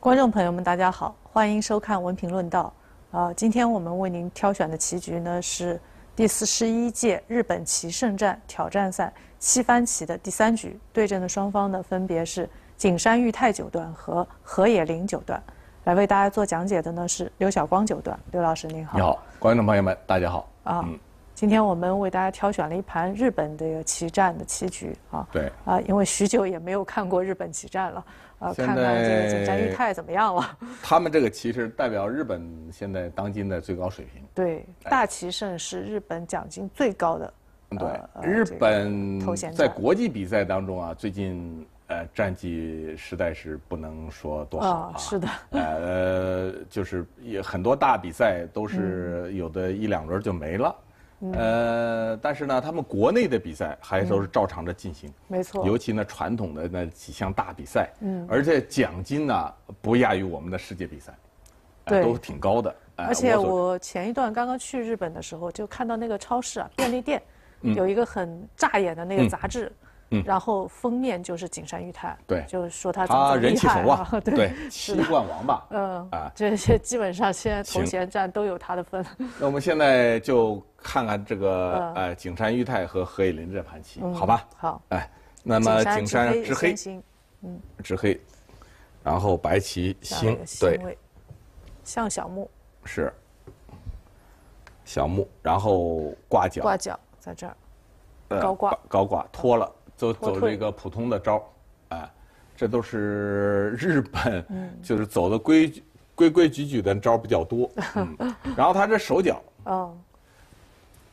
观众朋友们，大家好，欢迎收看《文评论道》。啊，今天我们为您挑选的棋局呢是第四十一届日本棋圣战挑战赛七番棋的第三局，对阵的双方呢分别是景山裕太九段和河野林九段。来为大家做讲解的呢是刘晓光九段，刘老师您好。你好，观众朋友们，大家好。啊，今天我们为大家挑选了一盘日本的棋战的棋局啊。对。啊，因为许久也没有看过日本棋战了。呃，看看这个井上裕太怎么样了？他们这个其实代表日本现在当今的最高水平。对，大棋胜是日本奖金最高的。对，日本在国际比赛当中啊，最近呃战绩实在是不能说多好啊。是的。呃，就是也很多大比赛都是有的一两轮就没了。呃，但是呢，他们国内的比赛还都是照常的进行，没错。尤其呢，传统的那几项大比赛，嗯，而且奖金呢不亚于我们的世界比赛，对，都是挺高的。而且我前一段刚刚去日本的时候，就看到那个超市啊，便利店有一个很扎眼的那个杂志。嗯，然后封面就是景山裕太，对，就是说他怎么气厉害了，对，七冠王吧，嗯，啊，这些基本上现在头衔战都有他的分。那我们现在就看看这个呃景山裕太和何以林这盘棋，好吧？好，哎，那么景山之黑，嗯，之黑，然后白棋星对，像小目，是小目，然后挂角，挂角在这儿，高挂，高挂脱了。走走这个普通的招儿，哎，这都是 日本，就是走的规规规矩矩的招儿比较多。然后他这手脚，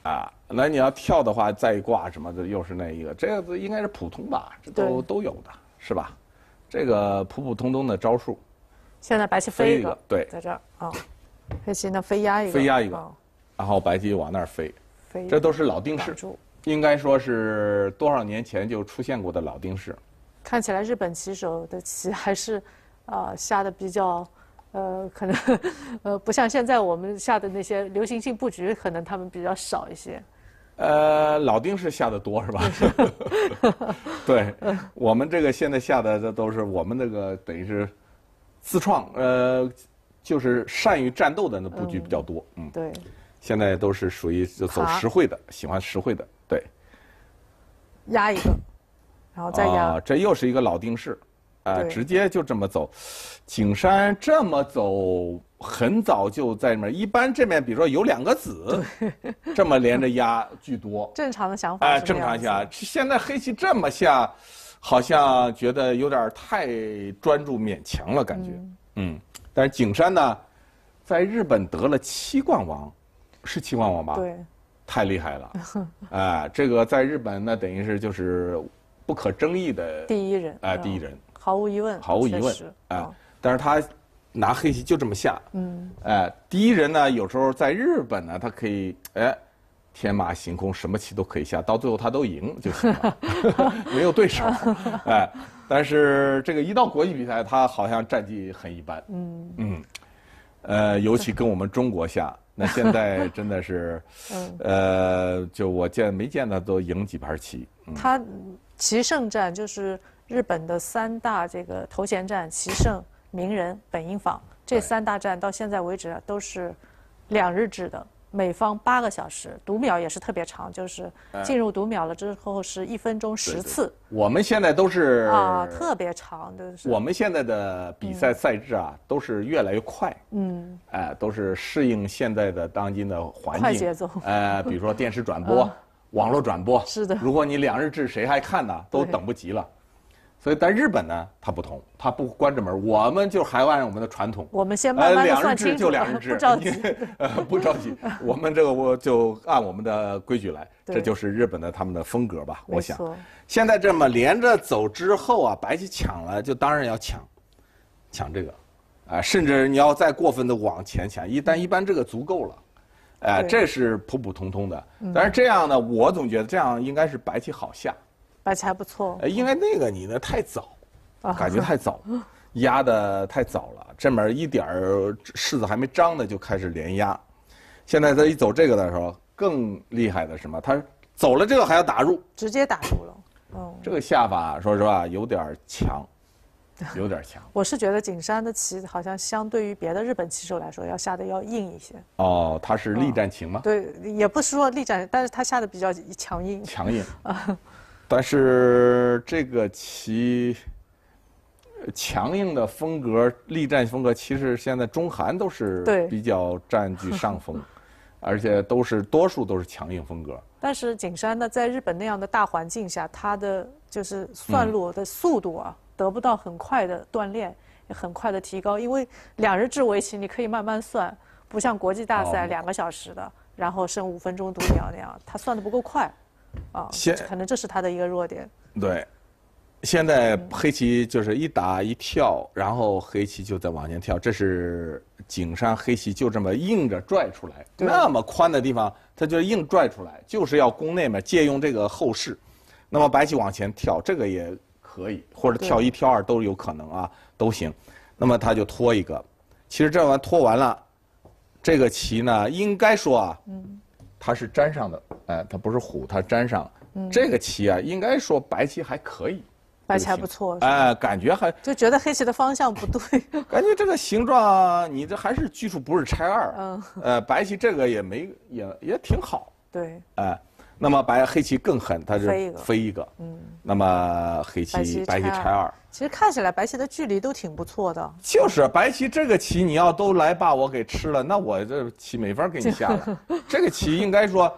啊，那你要跳的话再一挂什么的，又是那一个，这个应该是普通吧，这都都有的，是吧？这个普普通通的招数，现在白棋飞一个，对，在这儿啊，黑棋那飞压一个，飞压一个，然后白棋往那儿飞，这都是老定式。应该说是多少年前就出现过的老丁式，看起来日本棋手的棋还是，呃，下的比较，呃，可能，呃，不像现在我们下的那些流行性布局，可能他们比较少一些。呃，老丁是下的多是吧？对，我们这个现在下的这都是我们那个等于是自创，呃，就是善于战斗的那布局比较多。嗯，对，现在都是属于就走实惠的，喜欢实惠的。压一个，然后再压，这又是一个老定式，哎，直接就这么走。景山这么走，很早就在那一般这面，比如说有两个子，这么连着压居多。正常的想法。哎，正常下。现在黑棋这么下，好像觉得有点太专注勉强了，感觉。嗯。嗯。但是景山呢，在日本得了七冠王，是七冠王吧？对。太厉害了，哎，这个在日本那等于是就是不可争议的第一人，哎，第一人，毫无疑问，毫无疑问，啊，但是他拿黑棋就这么下，嗯，哎，第一人呢，有时候在日本呢，他可以哎，天马行空，什么棋都可以下，到最后他都赢就行了，没有对手，哎，但是这个一到国际比赛，他好像战绩很一般，嗯嗯。呃，尤其跟我们中国下，那现在 真的是，呃，就我见没见他都赢几盘棋。他，棋圣战就是日本的三大这个头衔战，棋圣、名人、本因坊这三大战到现在为止都是两日制的。每方八个小时，读秒也是特别长，就是进入读秒了之后是一分钟十次。我们现在都是啊，特别长的。我们现在的比赛赛制啊，都是越来越快。嗯，哎，都是适应现在的当今的环境。快节奏。呃，比如说电视转播、网络转播。是的。如果你两日制，谁还看呢？都等不及了。所以，但日本呢，它不同，它不关着门我们就还按我们的传统。我们先慢慢算清点，不着急，呃，不着急。我们这个我就按我们的规矩来，这就是日本的他们的风格吧。我想，现在这么连着走之后啊，白棋抢了就当然要抢，抢这个，啊，甚至你要再过分的往前抢一，但一般这个足够了，哎，这是普普通通的。但是这样呢，我总觉得这样应该是白棋好下。还是还不错。哎，因为那个你呢太早，感觉太早，压的太早了。这面一点柿子还没张呢，就开始连压。现在他一走这个的时候，更厉害的是什么？他走了这个还要打入，直接打入了。哦，这个下法说实话有点强，有点强。我是觉得景山的棋好像相对于别的日本棋手来说，要下的要硬一些。哦，他是力战情吗？对，也不是说力战，但是他下的比较强硬。强硬啊。但是这个棋强硬的风格、力战风格，其实现在中韩都是比较占据上风，而且都是多数都是强硬风格。但是景山呢，在日本那样的大环境下，他的就是算落的速度啊，得不到很快的锻炼，也很快的提高。因为两日制围棋你可以慢慢算，不像国际大赛两个小时的，然后剩五分钟读秒那样，他算的不够快。啊，现可能这是他的一个弱点。对，现在黑棋就是一打一跳，然后黑棋就在往前跳。这是景山黑棋就这么硬着拽出来，那么宽的地方，他就硬拽出来，就是要攻那边，借用这个后势。那么白棋往前跳，这个也可以，或者跳一跳二都有可能啊，都行。那么他就拖一个，其实这完拖完了，这个棋呢，应该说啊。它是粘上的，哎，它不是虎，它粘上这个棋啊，应该说白棋还可以，白棋还不错，哎，感觉还就觉得黑棋的方向不对，感觉这个形状你这还是技术不是拆二，嗯，呃，白棋这个也没也也挺好，对，哎。那么白黑棋更狠，他是飞一个，嗯，那么黑棋白棋拆二。其实看起来白棋的距离都挺不错的。就是白棋这个棋，你要都来把我给吃了，那我这棋没法给你下了。这个棋应该说，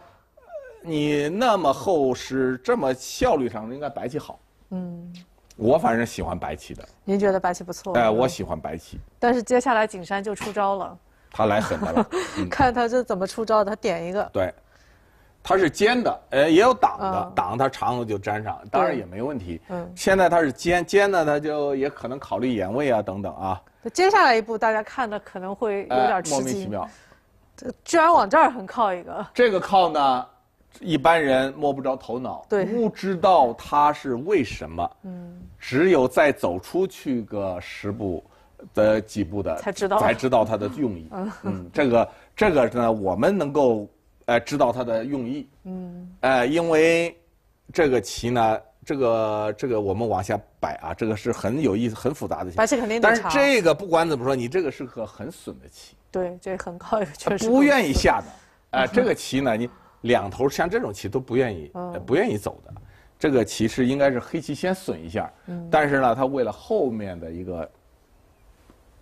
你那么厚实，这么效率上应该白棋好。嗯，我反正喜欢白棋的。您觉得白棋不错？哎，我喜欢白棋。但是接下来景山就出招了，他来狠的了，看他是怎么出招的，他点一个。对。它是尖的，呃，也有挡的，挡它长了就粘上，当然也没问题。现在它是尖，尖的，它就也可能考虑眼位啊等等啊。接下来一步，大家看的可能会有点吃惊，这居然往这儿很靠一个。这个靠呢，一般人摸不着头脑，对，不知道它是为什么。嗯，只有再走出去个十步的几步的，才知道才知道它的用意。嗯，这个这个呢，我们能够。呃，知道他的用意。嗯。哎，因为这个棋呢，这个这个我们往下摆啊，这个是很有意思、很复杂的棋。白棋肯定但是这个不管怎么说，你这个是个很损的棋。对，这很高。实。不愿意下的。哎，这个棋呢，你两头像这种棋都不愿意，不愿意走的。这个棋是应该是黑棋先损一下，但是呢，他为了后面的一个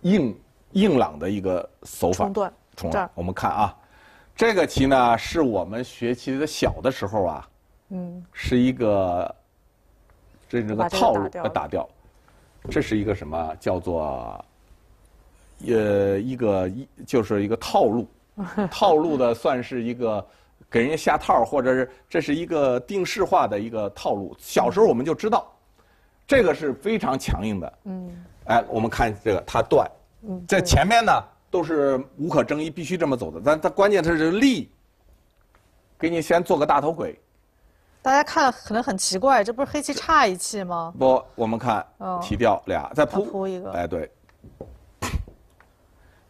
硬硬朗的一个手法。冲断。冲断。我们看啊。这个棋呢，是我们学习的小的时候啊，嗯，是一个，这这个套路，打掉，这是一个什么叫做，呃，一个一，就是一个套路，套路的算是一个给人家下套，或者是这是一个定式化的一个套路。小时候我们就知道，这个是非常强硬的，嗯，哎，我们看这个，他断，在前面呢。都是无可争议，必须这么走的。但但关键是利，力，给你先做个大头鬼。大家看可能很奇怪，这不是黑棋差一气吗？不，我们看，提掉俩，再扑一个。哎，对。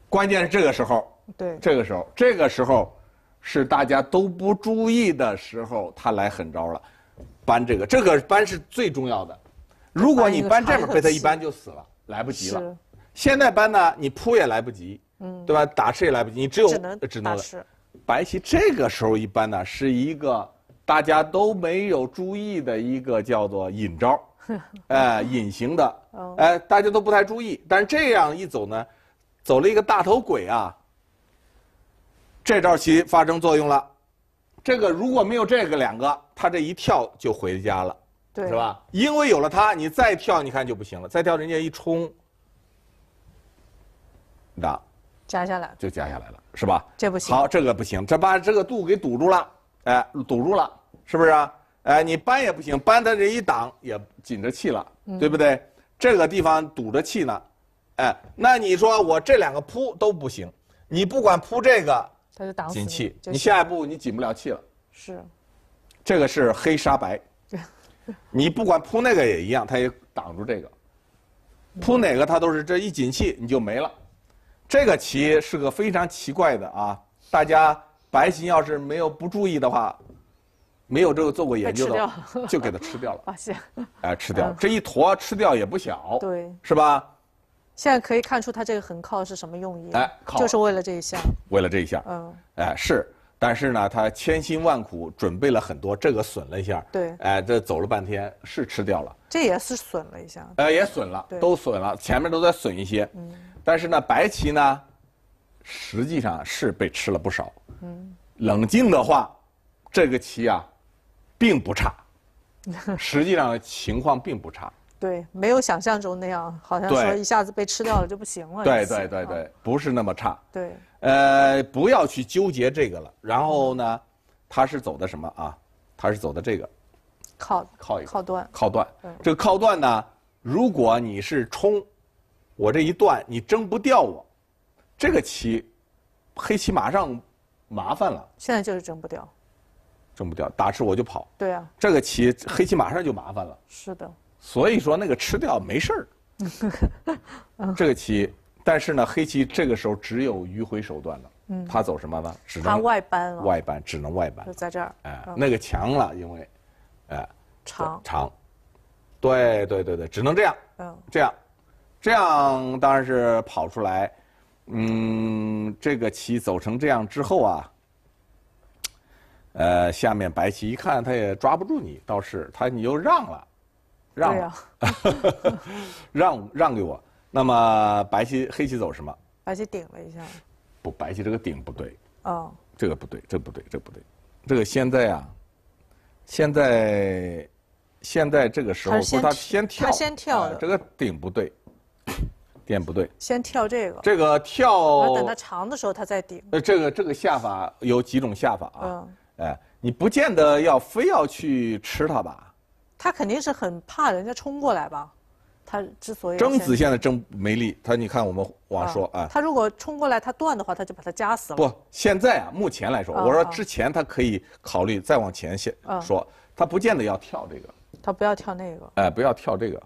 关键是这个时候，对，这个时候，这个时候，是大家都不注意的时候，他来狠招了，搬这个，这个搬是最重要的。如果你搬这边，被他一搬就死了，来不及了。现在搬呢，你扑也来不及。嗯，对吧？打吃也来不及，你只有只能打吃。白棋这个时候一般呢，是一个大家都没有注意的一个叫做引招，哎，隐形的，哎，大家都不太注意。但是这样一走呢，走了一个大头鬼啊。这招棋发生作用了，这个如果没有这个两个，他这一跳就回家了，是吧？因为有了它，你再跳，你看就不行了，再跳人家一冲，打。夹下来就夹下来了，是吧？这不行。好，这个不行，这把这个度给堵住了，哎，堵住了，是不是啊？哎，你扳也不行，扳它这一挡也紧着气了，对不对？这个地方堵着气呢，哎，那你说我这两个铺都不行，你不管铺这个，它就挡紧气。你下一步你紧不了气了。是，这个是黑沙白。你不管铺那个也一样，它也挡住这个。铺哪个它都是这一紧气你就没了。这个棋是个非常奇怪的啊！大家白棋要是没有不注意的话，没有这个做过研究的，就给它吃掉了。啊，行。哎，吃掉了这一坨，吃掉也不小，对，是吧？现在可以看出它这个横靠是什么用意？哎，靠，就是为了这一下。为了这一下，嗯，哎是，但是呢，他千辛万苦准备了很多，这个损了一下，对，哎，这走了半天是吃掉了，这也是损了一下，哎，也损了，都损了，前面都在损一些，嗯。但是呢，白棋呢，实际上是被吃了不少。嗯，冷静的话，这个棋啊，并不差。实际上情况并不差。对，没有想象中那样，好像说一下子被吃掉了就不行了。对对对对，不是那么差。对。呃，不要去纠结这个了。然后呢，他是走的什么啊？他是走的这个，靠靠靠断。靠断。这个靠断呢，如果你是冲。我这一断，你争不掉我，这个棋，黑棋马上麻烦了。现在就是争不掉，争不掉，打吃我就跑。对啊，这个棋黑棋马上就麻烦了。是的，所以说那个吃掉没事儿，这个棋，但是呢，黑棋这个时候只有迂回手段了。嗯，他走什么呢？只能他外搬了。外搬只能外搬。就在这儿。哎，那个强了，因为，哎，长长，对对对对，只能这样，嗯，这样。这样当然是跑出来，嗯，这个棋走成这样之后啊，呃，下面白棋一看他也抓不住你，倒是他你又让了，让了，让让给我。那么白棋黑棋走什么？白棋顶了一下，不，白棋这个顶不对。哦。这个不对，这不对，这不对，这个现在啊，现在现在这个时候说他先跳，他先跳这个顶不对。点不对，先跳这个。这个跳，等它长的时候，它再顶。这个这个下法有几种下法啊？哎，你不见得要非要去吃它吧？它肯定是很怕人家冲过来吧？它之所以争子现在正没力，他你看我们往说啊，他如果冲过来，他断的话，他就把它夹死了。不，现在啊，目前来说，我说之前他可以考虑再往前先说，他不见得要跳这个。他不要跳那个。哎，不要跳这个。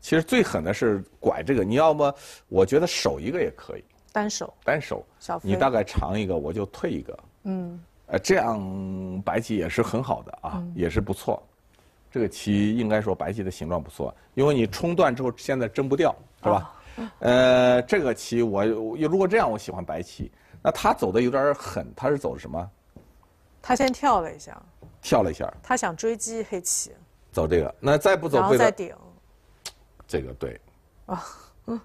其实最狠的是拐这个，你要么我觉得守一个也可以，单手，单手，你大概长一个，我就退一个，嗯，呃，这样白棋也是很好的啊，也是不错，这个棋应该说白棋的形状不错，因为你冲断之后现在争不掉，是吧？呃，这个棋我如果这样，我喜欢白棋。那他走的有点狠，他是走什么？他先跳了一下，跳了一下，他想追击黑棋，走这个，那再不走，然后再顶。这个对，啊，嗯，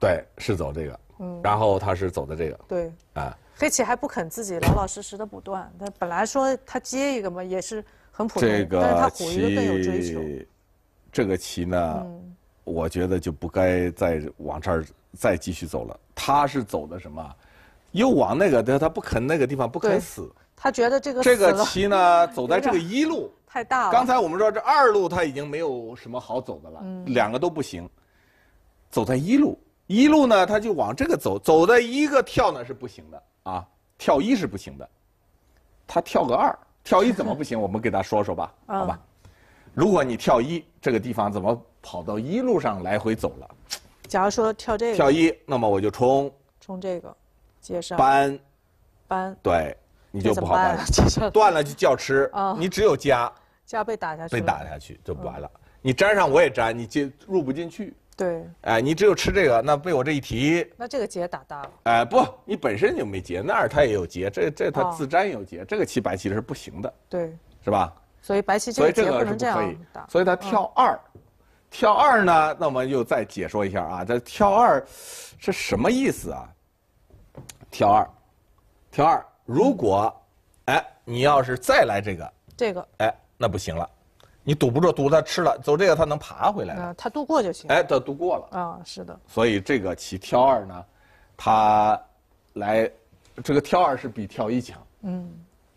对，是走这个，嗯，然后他是走的这个，对，啊，黑棋还不肯自己老老实实的补断，他本来说他接一个嘛，也是很普通的，但是他补一个更有追求。这个棋呢，我觉得就不该再往这儿再继续走了，他是走的什么，又往那个，但他不肯那个地方不肯死，他觉得这个这个棋呢，走在这个一路。太大了。刚才我们说这二路它已经没有什么好走的了，两个都不行，走在一路，一路呢他就往这个走，走在一个跳呢是不行的啊，跳一是不行的，他跳个二，跳一怎么不行？我们给他说说吧，好吧？如果你跳一，这个地方怎么跑到一路上来回走了？假如说跳这个，跳一，那么我就冲冲这个，接上搬，搬对，你就不好办接断了就叫吃，你只有加。就要被打下去，被打下去就完了。你粘上我也粘，你进入不进去。对。哎，你只有吃这个，那被我这一提，那这个结打大了。哎，不，你本身就没结，那儿它也有结，这这它自粘有结，这个棋白棋是不行的。对。是吧？所以白棋这个是不可以打，所以他跳二，跳二呢？那我们就再解说一下啊，这跳二是什么意思啊？跳二，跳二，如果哎，你要是再来这个，这个哎。那不行了，你堵不住，堵他吃了，走这个他能爬回来。啊，他度过就行。哎，他度过了。啊，是的。所以这个棋跳二呢，他来这个跳二是比跳一强。嗯。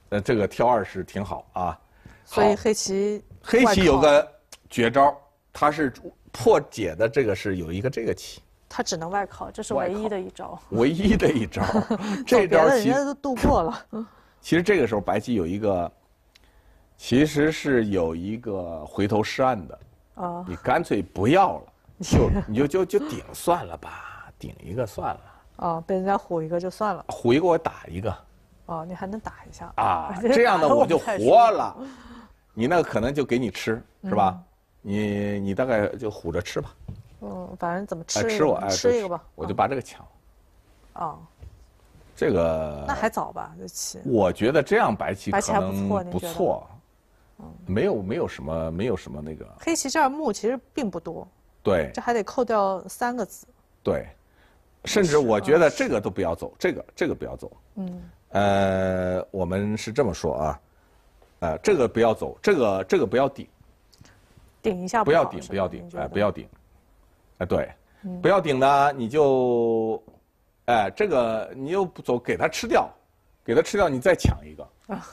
呃，这个跳二是挺好啊。所以黑棋。黑棋有个绝招，它是破解的。这个是有一个这个棋。它只能外靠，这是唯一的一招。唯一的一招。这招棋。度过了。其实这个时候，白棋有一个。其实是有一个回头是岸的，啊！你干脆不要了，就你就就就顶算了吧，顶一个算了。啊，被人家唬一个就算了。唬一个我打一个。啊，你还能打一下。啊，这样的我就活了。你那可能就给你吃是吧？你你大概就唬着吃吧。嗯，反正怎么吃。吃我吃这个吧，我就把这个抢。啊。这个。那还早吧，这棋。我觉得这样白棋。可能不错，没有，没有什么，没有什么那个。黑棋这儿目其实并不多。对。这还得扣掉三个子。对。甚至我觉得这个都不要走，这个这个不要走。嗯。呃，我们是这么说啊，呃，这个不要走，这个这个不要顶。顶一下不要。不要顶，不要顶，哎，不要顶。哎，对，不要顶呢，你就，哎，这个你又不走，给他吃掉。给他吃掉，你再抢一个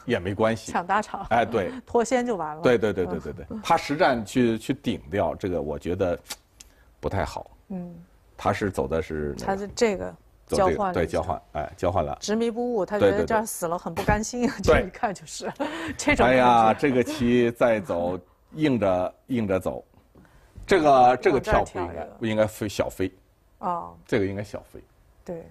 也没关系。抢大场。哎，对，脱先就完了。对对对对对对，他实战去去顶掉这个，我觉得不太好。嗯，他是走的是。他是这个交换对交换哎交换了。执迷不悟，他觉得这儿死了很不甘心，这 一看就是 这种。哎呀，这个棋再走硬着硬着走，这个这个跳不应该飞小飞。哦。这个应该小飞。对。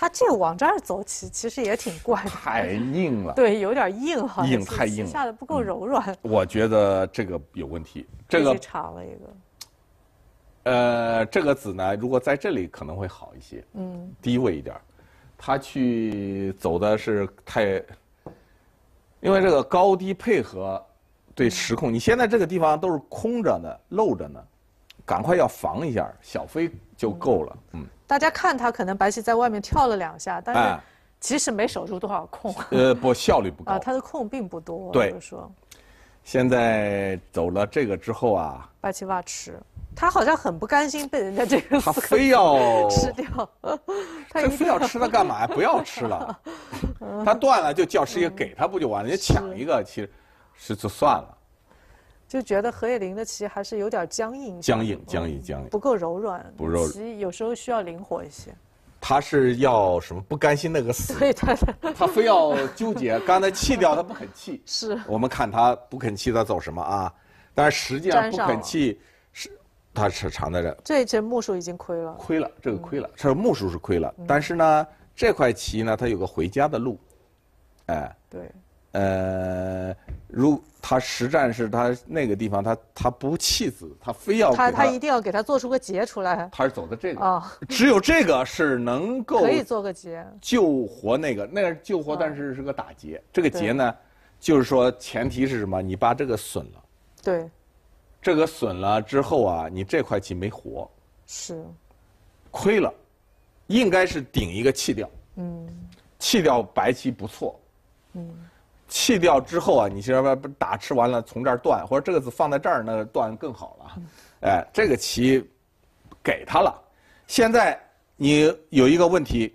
他这个往这儿走，其其实也挺怪，的。太硬了。对，有点硬哈。硬太硬了，下的不够柔软。我觉得这个有问题。这个了一个。呃，这个子呢，如果在这里可能会好一些。嗯。低位一点，他去走的是太，因为这个高低配合，对时控。你现在这个地方都是空着的，漏着呢，赶快要防一下，小飞就够了。嗯。大家看他可能白棋在外面跳了两下，但是其实没守住多少空。呃，不，效率不高。啊，他的空并不多。对。说，现在走了这个之后啊，白棋挖吃，他好像很不甘心被人家这个。他 非要吃掉。他非要吃它干嘛呀？不要吃了，他断了就叫师爷给他不就完了？你抢一个其实，是就算了。就觉得何叶林的棋还是有点僵硬，僵硬僵硬僵硬，不够柔软。不柔，软，棋有时候需要灵活一些。他是要什么？不甘心那个死，所以他他非要纠结。刚才弃掉他不肯弃，是我们看他不肯弃，他走什么啊？但是实际上不肯弃是他是藏在这。这这目数已经亏了，亏了这个亏了，这目数是亏了。但是呢，这块棋呢，它有个回家的路，哎。对。呃，如他实战是他那个地方，他他不弃子，他非要。他他一定要给他做出个结出来。他是走的这个。啊。只有这个是能够。可以做个结，救活那个，那个救活，但是是个打劫。这个劫呢，就是说前提是什么？你把这个损了。对。这个损了之后啊，你这块棋没活。是。亏了，应该是顶一个弃掉。嗯。弃掉白棋不错。嗯。弃掉之后啊，你先把打吃完了，从这儿断，或者这个子放在这儿呢断更好了。哎，这个棋给他了。现在你有一个问题，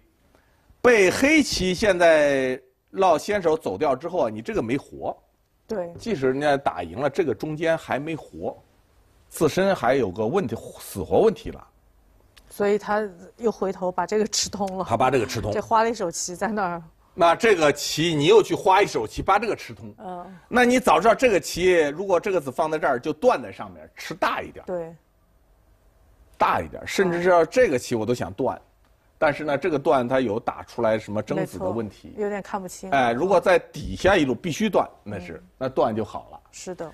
被黑棋现在落先手走掉之后啊，你这个没活。对。即使人家打赢了，这个中间还没活，自身还有个问题，死活问题了。所以他又回头把这个吃通了。他把这个吃通。这花了一手棋在那儿。那这个棋你又去花一手棋把这个吃通，嗯，那你早知道这个棋，如果这个子放在这儿就断在上面，吃大一点，对，大一点，甚至是说这个棋我都想断，但是呢这个断它有打出来什么争子的问题，有点看不清，哎，如果在底下一路必须断，那是那断就好了，是的，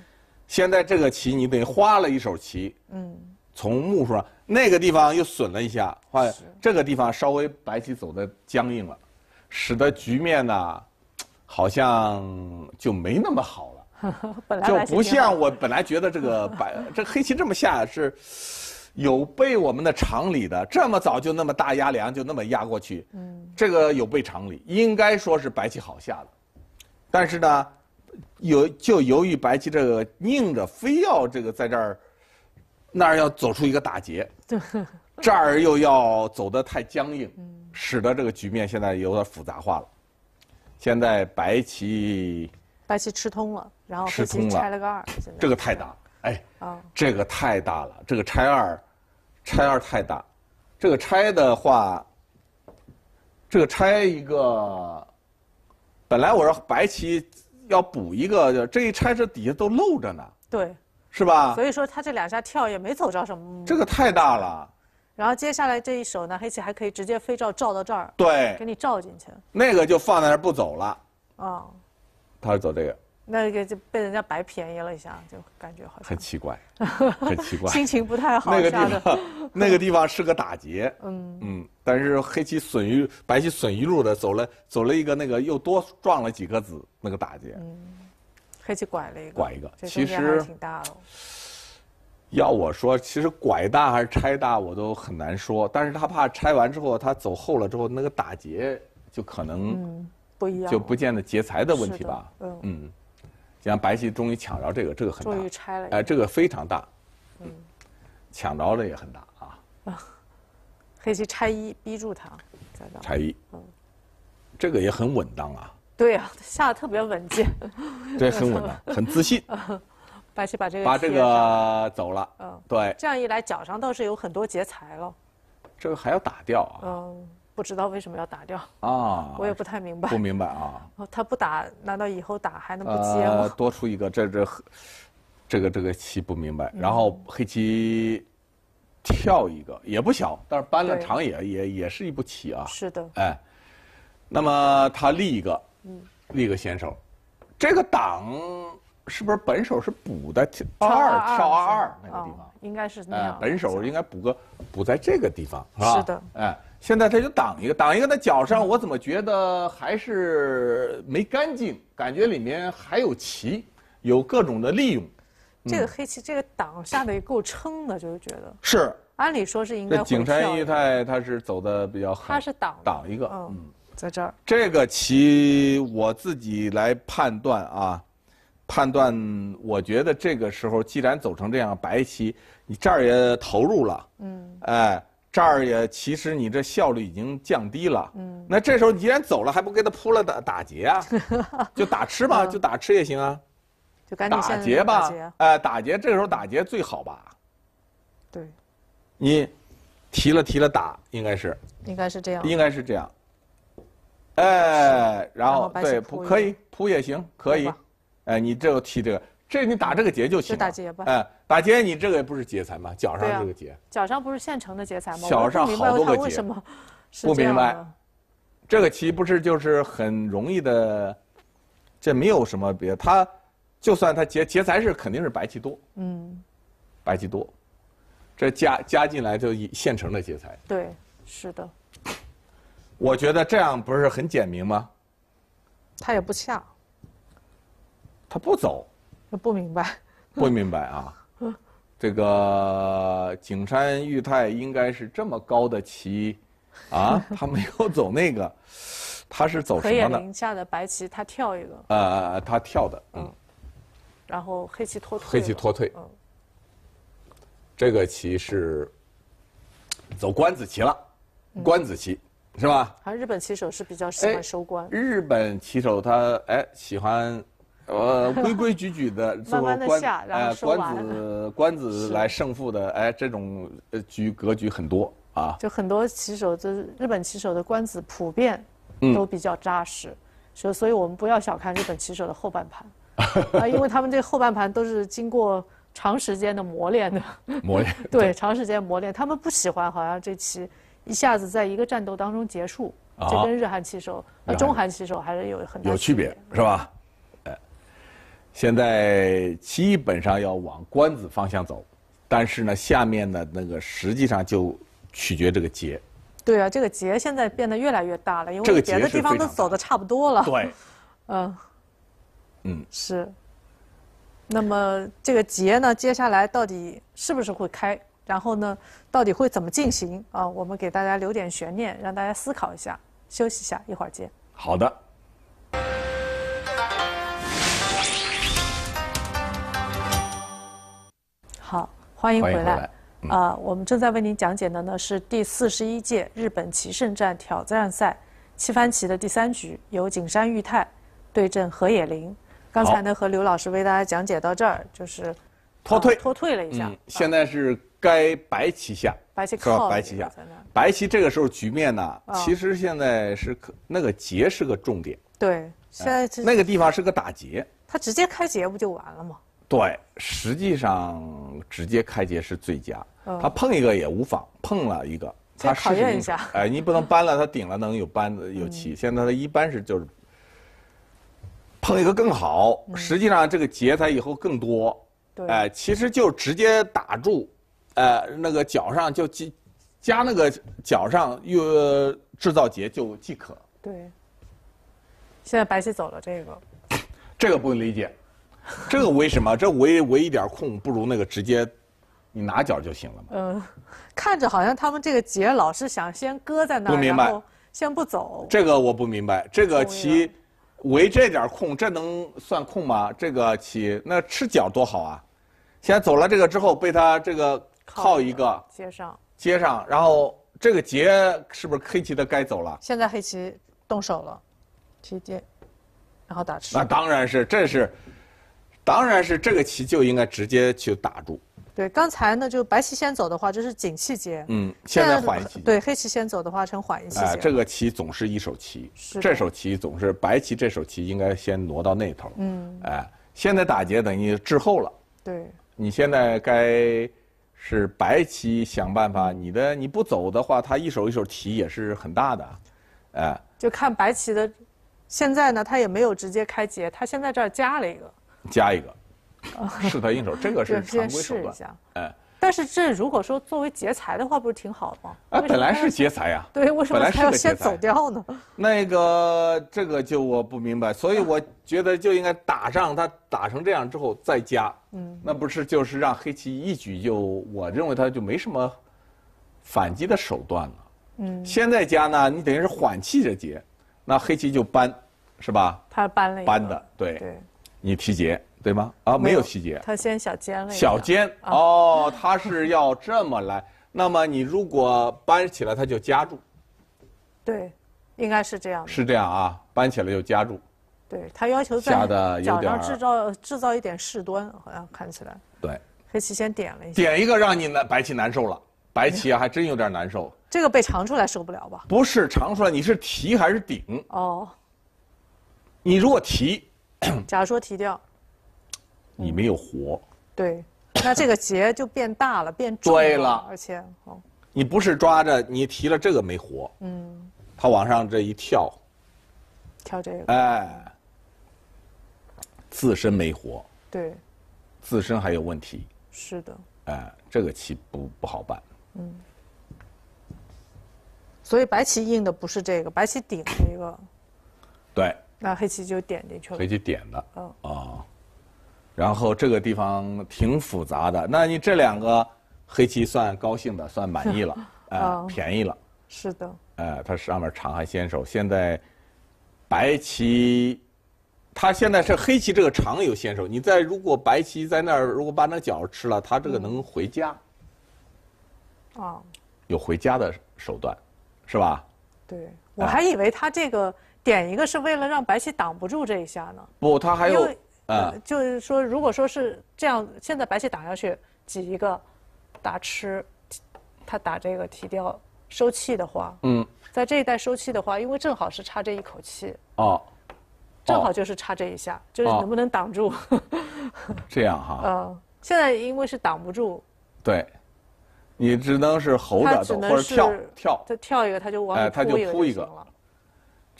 现在这个棋你得花了一手棋，嗯，从目数上那个地方又损了一下，花，这个地方稍微白棋走的僵硬了。使得局面呢，好像就没那么好了。就不像我本来觉得这个白 这黑棋这么下是，有悖我们的常理的。这么早就那么大压粮就那么压过去，这个有悖常理。应该说是白棋好下了，但是呢，由就由于白棋这个拧着非要这个在这儿，那儿要走出一个打劫，这儿又要走得太僵硬。使得这个局面现在有点复杂化了。现在白棋，白棋吃通了，然后吃棋拆了个二，这个太大，哎，这个太大了，这个拆二，拆二太大，这个拆的话，这个拆一个，本来我说白棋要补一个，这一拆这底下都漏着呢，对，是吧？所以说他这两下跳也没走着什么，这个太大了。然后接下来这一手呢，黑棋还可以直接飞照照到这儿，对，给你照进去。那个就放在那儿不走了。啊，他是走这个。那个就被人家白便宜了一下，就感觉好像很奇怪，很奇怪。心情不太好。那个地方，那个地方是个打劫。嗯嗯，但是黑棋损于白棋损一路的走了走了一个那个又多撞了几颗子那个打劫。嗯，黑棋拐了一个。拐一个，其实挺大的。要我说，其实拐大还是拆大，我都很难说。但是他怕拆完之后，他走后了之后，那个打劫就可能不一样，就不见得劫财的问题吧。嗯，嗯，像白棋终于抢着这个，这个很大，终于拆了。哎，这个非常大，嗯，抢着了也很大啊。黑棋拆一逼住他，拆一，嗯，这个也很稳当啊。对啊，下的特别稳健。对，很稳当，很自信。白棋把这个走了，嗯，对，这样一来脚上倒是有很多劫财了，这个还要打掉啊，嗯，不知道为什么要打掉啊，我也不太明白，不明白啊，他不打，难道以后打还能不接吗？多出一个，这这，这个这个棋不明白。然后黑棋跳一个，也不小，但是扳了长也也也是一步棋啊，是的，哎，那么他立一个，嗯，立个先手，这个挡。是不是本手是补的跳二跳二二那个地方，应该是那样。本手应该补个补在这个地方是吧？是的。哎，现在他就挡一个，挡一个。那脚上我怎么觉得还是没干净，感觉里面还有棋，有各种的利用。这个黑棋这个挡下的也够撑的，就是觉得是。按理说是应该。那景山一太他是走的比较狠。他是挡挡一个嗯，在这儿。这个棋我自己来判断啊。判断，我觉得这个时候既然走成这样，白棋你这儿也投入了，嗯，哎，这儿也其实你这效率已经降低了，嗯，那这时候你既然走了，还不给他扑了打打劫啊？就打吃嘛，就打吃也行啊，就赶紧打劫吧，哎，打劫这个时候打劫最好吧？对，你提了提了打应该是，应该是这样，应该是这样，哎，然后对铺可以铺也行，可以。哎，你这个提这个，这你打这个结就行。打结吧，哎，打结你这个不是劫财吗？脚上这个结，脚上不是现成的劫财吗？脚上好多个结吗？不明白，这个棋不是就是很容易的，这没有什么别。他就算他劫劫财是肯定是白棋多，嗯，白棋多，这加加进来就现成的劫财。对，是的。我觉得这样不是很简明吗？他也不像。他不走，他不明白，不明白啊！这个景山裕太应该是这么高的棋，啊，他没有走那个，他是走什么了？眼下的白棋，他跳一个。呃，他跳的。嗯，然后黑棋脱退。黑棋脱退。嗯，这个棋是走官子棋了，官子棋是吧？好像日本棋手是比较喜欢收官。日本棋手他哎喜欢。呃，规规矩矩的 做官，哎，官子 官子来胜负的，哎，这种局格局很多啊。就很多棋手，就是日本棋手的官子普遍都比较扎实，所所以我们不要小看日本棋手的后半盘，啊，因为他们这后半盘都是经过长时间的磨练的。磨练。对，长时间磨练，他们不喜欢好像这棋一下子在一个战斗当中结束，这跟日韩棋手、中韩棋手还是有很大有区别，是吧？现在基本上要往关子方向走，但是呢，下面呢，那个实际上就取决这个节。对啊，这个节现在变得越来越大了，因为别的地方都走的差不多了。对，嗯，嗯是。那么这个节呢，接下来到底是不是会开？然后呢，到底会怎么进行啊？我们给大家留点悬念，让大家思考一下，休息一下，一会儿见。好的。好，欢迎回来。啊，我们正在为您讲解的呢是第四十一届日本棋圣战挑战赛七番棋的第三局，由景山裕太对阵河野临。刚才呢，和刘老师为大家讲解到这儿，就是脱退脱退了一下。现在是该白棋下，白棋靠，白棋下。白棋这个时候局面呢，其实现在是可那个劫是个重点。对，现在那个地方是个打劫。他直接开劫不就完了吗？对，实际上直接开结是最佳。他碰一个也无妨，碰了一个，他适应一下。哎，你不能扳了，他顶了，能有扳有气。现在他一般是就是碰一个更好。实际上这个结他以后更多。哎，其实就直接打住，哎，那个脚上就即加那个脚上又制造结就即可。对。现在白棋走了这个，这个不理解。这个围什么？这围围一点空，不如那个直接，你拿角就行了嘛。嗯，看着好像他们这个结老是想先搁在那儿，明白，先不走。这个我不明白，这个棋围这点空，这能算空吗？这个棋那吃角多好啊！先走了这个之后，被他这个靠一个接上，接上，然后这个劫是不是黑棋的该走了？现在黑棋动手了，提劫，然后打吃。那当然是，这是。当然是这个棋就应该直接去打住。对，刚才呢，就白棋先走的话，这是紧气劫。嗯，现在缓气。对，黑棋先走的话，成缓气。啊，这个棋总是一手棋，这手棋总是白棋，这手棋应该先挪到那头。嗯，哎，现在打劫等于滞后了。对。你现在该是白棋想办法，你的你不走的话，他一手一手提也是很大的。哎。就看白棋的，现在呢，他也没有直接开劫，他现在这儿加了一个。加一个，适他应手，这个是常规手段。哎，但是这如果说作为劫财的话，不是挺好吗？哎，本来是劫财呀。对，为什么还要先走掉呢？那个，这个就我不明白。所以我觉得就应该打仗，他打成这样之后再加，嗯，那不是就是让黑棋一举就我认为他就没什么反击的手段了。嗯，现在加呢，你等于是缓气着劫，那黑棋就搬，是吧？他搬了一个搬的，对。对。你提结对吗？啊，没有提结。他先小尖了。小尖哦，他是要这么来。那么你如果搬起来，他就夹住。对，应该是这样。是这样啊，搬起来就夹住。对他要求下的要。点制造制造一点事端，好像看起来。对，黑棋先点了一下，点一个，让你难白棋难受了。白棋啊，还真有点难受。这个被长出来受不了吧？不是长出来，你是提还是顶？哦，你如果提。假如说提掉，你没有活，对，那这个劫就变大了，变重了，而且哦，你不是抓着你提了这个没活，嗯，他往上这一跳，跳这个，哎，自身没活，对，自身还有问题是的，哎，这个棋不不好办，嗯，所以白棋应的不是这个，白棋顶一个，对。那黑棋就点进去了。黑棋点的，嗯啊，然后这个地方挺复杂的。那你这两个黑棋算高兴的，算满意了，呃，便宜了。是的。呃，它上面长还先手，现在白棋，它现在是黑棋这个长有先手。你在如果白棋在那儿，如果把那角吃了，它这个能回家。哦。有回家的手段，是吧？对，我还以为它这个。点一个是为了让白棋挡不住这一下呢？不，他还有啊，就是说，如果说是这样，现在白棋挡下去，挤一个，打吃，他打这个提掉收气的话，嗯，在这一带收气的话，因为正好是差这一口气，哦，正好就是差这一下，就是能不能挡住？这样哈？嗯，现在因为是挡不住，对，你只能是猴着走或者跳跳，他跳一个他就往扑一个。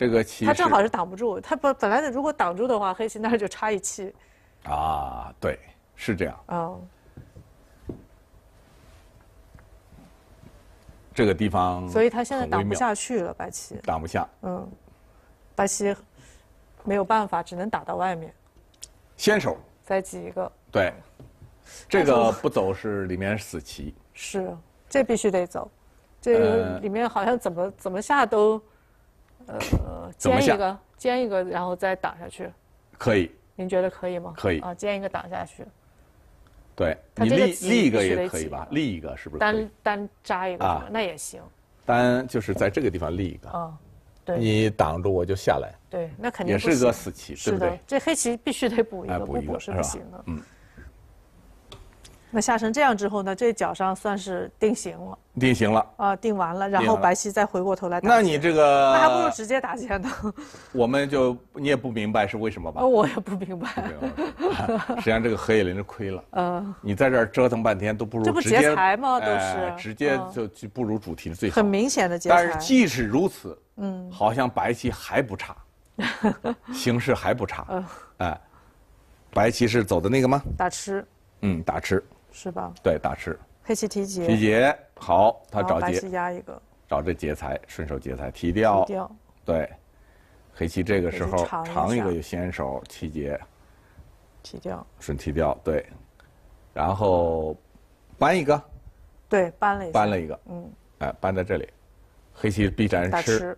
这个棋，他正好是挡不住。他本本来的，如果挡住的话，黑棋那就差一气。啊，对，是这样。嗯。这个地方，所以他现在挡不下去了，白棋挡不下。嗯，白棋没有办法，只能打到外面。先手再挤一个。对，这个不走是里面死棋。是，这必须得走。这个里面好像怎么怎么下都。呃，煎一个，煎一个，然后再挡下去，可以。您觉得可以吗？可以啊，煎一个挡下去。对，你立立一个也可以吧？立一个是不是？单单扎一个，那也行。单就是在这个地方立一个，对。你挡住我就下来。对，那肯定也是个死棋，是的。这黑棋必须得补一个，不补是不行的。嗯。那下成这样之后呢？这脚上算是定型了。定型了啊，定完了，然后白棋再回过头来。那你这个，那还不如直接打劫呢。我们就你也不明白是为什么吧？我也不明白。实际上，这个何叶林是亏了。嗯。你在这儿折腾半天都不如直接。不劫财吗？都是。直接就就不如主题的最好。很明显的劫财。但是即使如此，嗯，好像白棋还不差，形势还不差。嗯。哎，白棋是走的那个吗？打吃。嗯，打吃。是吧？对，打吃。黑棋提劫。提劫，好，他找劫。白棋压一个。找这劫财，顺手劫财，提掉。提掉。对，黑棋这个时候长一个就先手提劫。提掉。顺提掉，对。然后，搬一个。对，搬了一。个。搬了一个。嗯。哎，搬在这里，黑棋必然吃。吃。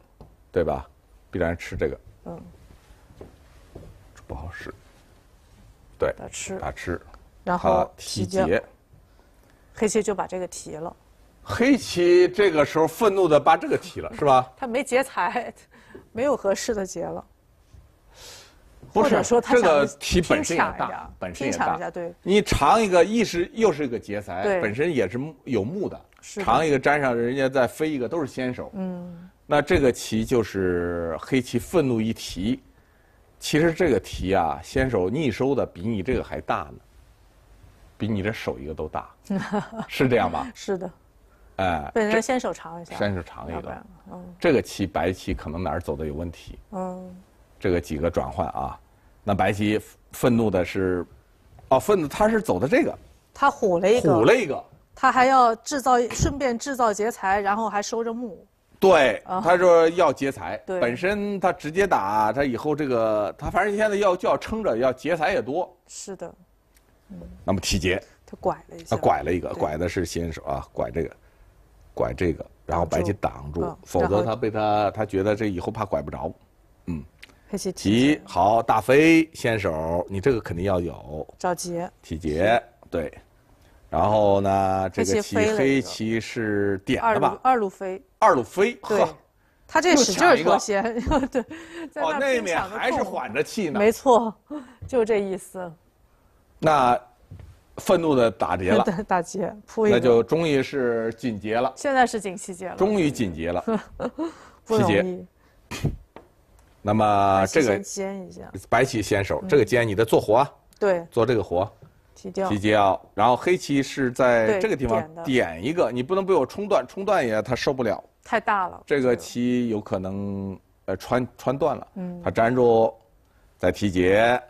对吧？必然吃这个。嗯。不好使。对。打吃。打吃。然后提劫，黑棋就把这个提了。黑棋这个时候愤怒的把这个提了，是吧？他没劫财，没有合适的劫了。不是这个棋本身也大，本身也大。你尝一个，一是又是一个劫财，本身也是有木的。尝一个粘上，人家再飞一个，都是先手。嗯。那这个棋就是黑棋愤怒一提，其实这个题啊，先手逆收的比你这个还大呢。比你这手一个都大，是这样吧？是的，哎，本人先手长一下，先手长一个。嗯，这个棋白棋可能哪儿走的有问题。嗯，这个几个转换啊，那白棋愤怒的是，哦，愤怒他是走的这个，他虎了一个，虎了一个，他还要制造顺便制造劫财，然后还收着木。对，他说要劫材，本身他直接打他以后这个他反正现在要叫撑着，要劫财也多。是的。那么体节他拐了一下，啊，拐了一个，拐的是先手啊，拐这个，拐这个，然后白棋挡住，否则他被他，他觉得这以后怕拐不着，嗯，黑棋提好大飞先手，你这个肯定要有，找劫体节。对，然后呢这个棋黑棋是点的吧，二路飞，二路飞，呵。他这使劲儿鞋，先，对，在那边那面还是缓着气呢，没错，就这意思。那，愤怒的打 劫了，打劫，扑一那就终于是紧劫了。现在是紧急劫了。终于紧劫了，七劫。那么这个白棋先手，这个尖，你的做活，对，做这个活，提掉，提掉。然后黑棋是在这个地方点一个，你不能被我冲断，冲断也他受不了，太大了。这个棋有可能呃穿穿断了，嗯，他粘住，再提劫。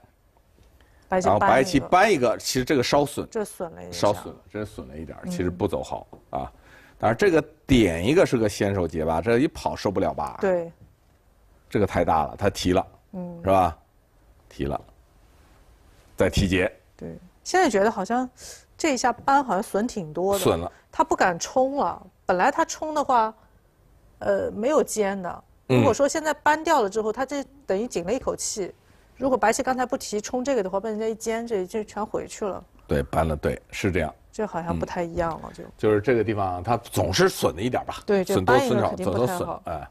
然后白棋扳一个，其实这个稍损，这损了一，点，稍损，了，这损了一点其实不走好啊。但是这个点一个是个先手劫吧，这一跑受不了吧？对，这个太大了，他提了，嗯，是吧？提了，再提劫。对，现在觉得好像这一下扳好像损挺多的，损了。他不敢冲了，本来他冲的话，呃，没有尖的。如果说现在扳掉了之后，他这等于紧了一口气。如果白棋刚才不提冲这个的话，被人家一尖，这这全回去了。对，搬了，对，是这样。这好像不太一样了，就就是这个地方，它总是损了一点吧？对，损多损少，损都损。哎，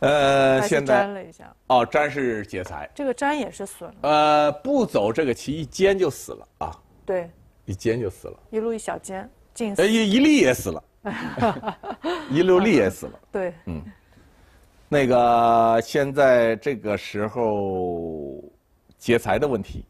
呃，现在粘了一下。哦，粘是劫财，这个粘也是损。呃，不走这个棋，一尖就死了啊。对，一尖就死了。一路一小尖，进一一粒也死了，一六粒也死了。对，嗯。那个现在这个时候劫财的问题，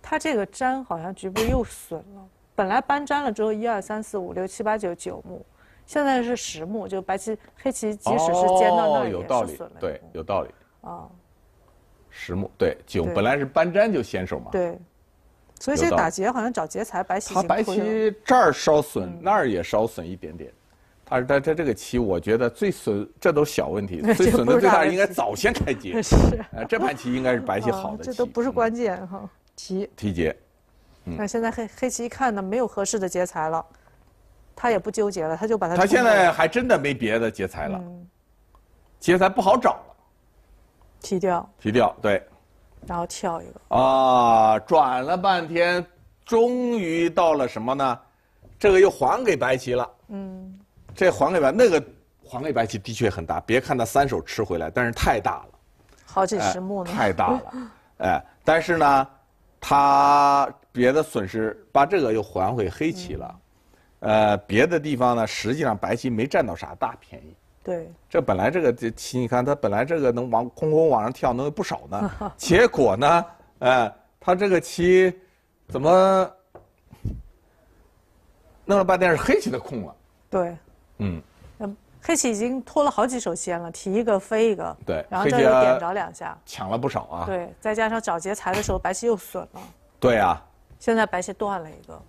他这个粘好像局部又损了。本来搬粘了之后，一二三四五六七八九九目，现在是十目，就白棋黑棋即使是尖到那也有道理，对，有道理。啊，十目对九，本来是搬粘就先手嘛。对，所以这打劫好像找劫财，白棋。他白棋这儿稍损，那儿也稍损一点点。他他他这个棋，我觉得最损，这都小问题。最损的，最大应该早先开劫。是。啊，这盘棋应该是白棋好的。这都不是关键哈，劫。提提。那现在黑黑棋一看呢，没有合适的劫材了，他也不纠结了，他就把他。他现在还真的没别的劫材了，劫材不好找了。提掉。提掉，对。然后跳一个。啊，转了半天，终于到了什么呢？这个又还给白棋了。嗯。这还给白那个还给白棋的确很大，别看他三手吃回来，但是太大了，好几十目呢，太大了。哎，但是呢，他别的损失把这个又还回黑棋了，呃，别的地方呢，实际上白棋没占到啥大便宜。对，这本来这个这棋，你看他本来这个能往空空往上跳，能有不少呢。结果呢，哎，他这个棋怎么弄了半天是黑棋的空了？对。嗯，黑棋已经拖了好几手先了，提一个飞一个，对，然后又点着两下，抢了不少啊。对，再加上找劫财的时候，白棋又损了。对啊，现在白棋断了一个，